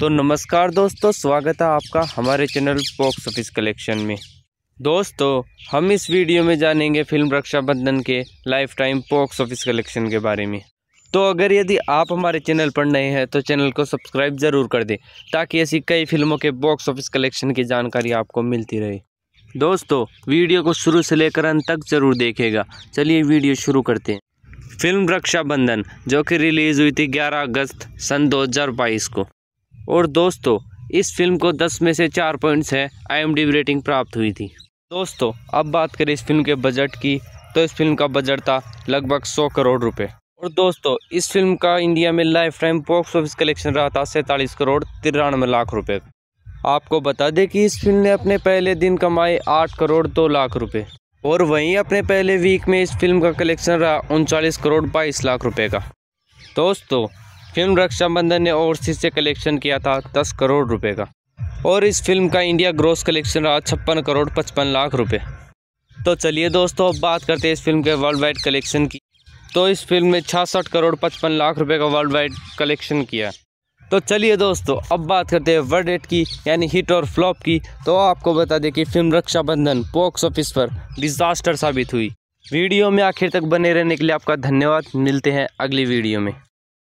तो नमस्कार दोस्तों स्वागत है आपका हमारे चैनल बॉक्स ऑफिस कलेक्शन में दोस्तों हम इस वीडियो में जानेंगे फिल्म रक्षाबंधन के lifetime box office collection के बारे में तो अगर यदि आप हमारे चैनल पर नए हैं तो चैनल को सब्सक्राइब ज़रूर कर दें ताकि ऐसी कई फिल्मों के बॉक्स ऑफिस कलेक्शन की जानकारी आपको मिलती रहे दोस्तों वीडियो को शुरू से लेकर अंत तक ज़रूर देखेगा चलिए वीडियो शुरू करते हैं फिल्म रक्षाबंधन जो कि रिलीज़ हुई थी 11 अगस्त सन 2022 को और दोस्तों इस फिल्म को 10 में से 4 पॉइंट्स है आई रेटिंग प्राप्त हुई थी दोस्तों अब बात करें इस फिल्म के बजट की तो इस फिल्म का बजट था लगभग सौ करोड़ रुपये और दोस्तों इस फिल्म का इंडिया में lifetime box office collection रहा था सैंतालीस करोड़ तिरानवे लाख रुपये आपको बता दें कि इस फिल्म ने अपने पहले दिन कमाए आठ करोड़ दो लाख रुपए और वहीं अपने पहले वीक में इस फिल्म का कलेक्शन रहा उनचालीस करोड़ बाईस लाख रुपए का दोस्तों फिल्म रक्षाबंधन ने ओवरसीज से कलेक्शन किया था दस करोड़ रुपए का और इस फिल्म का इंडिया ग्रोस कलेक्शन रहा छप्पन करोड़ पचपन लाख रुपए तो चलिए दोस्तों अब बात करते हैं इस फिल्म के वर्ल्ड वाइड कलेक्शन की तो इस फिल्म ने छियासठ करोड़ पचपन लाख रुपए का वर्ल्ड वाइड कलेक्शन किया तो चलिए दोस्तों अब बात करते हैं वर्ल्ड एट की यानी हिट और फ्लॉप की तो आपको बता दें कि फिल्म रक्षाबंधन बॉक्स ऑफिस पर डिज़ास्टर साबित हुई वीडियो में आखिर तक बने रहने के लिए आपका धन्यवाद मिलते हैं अगली वीडियो में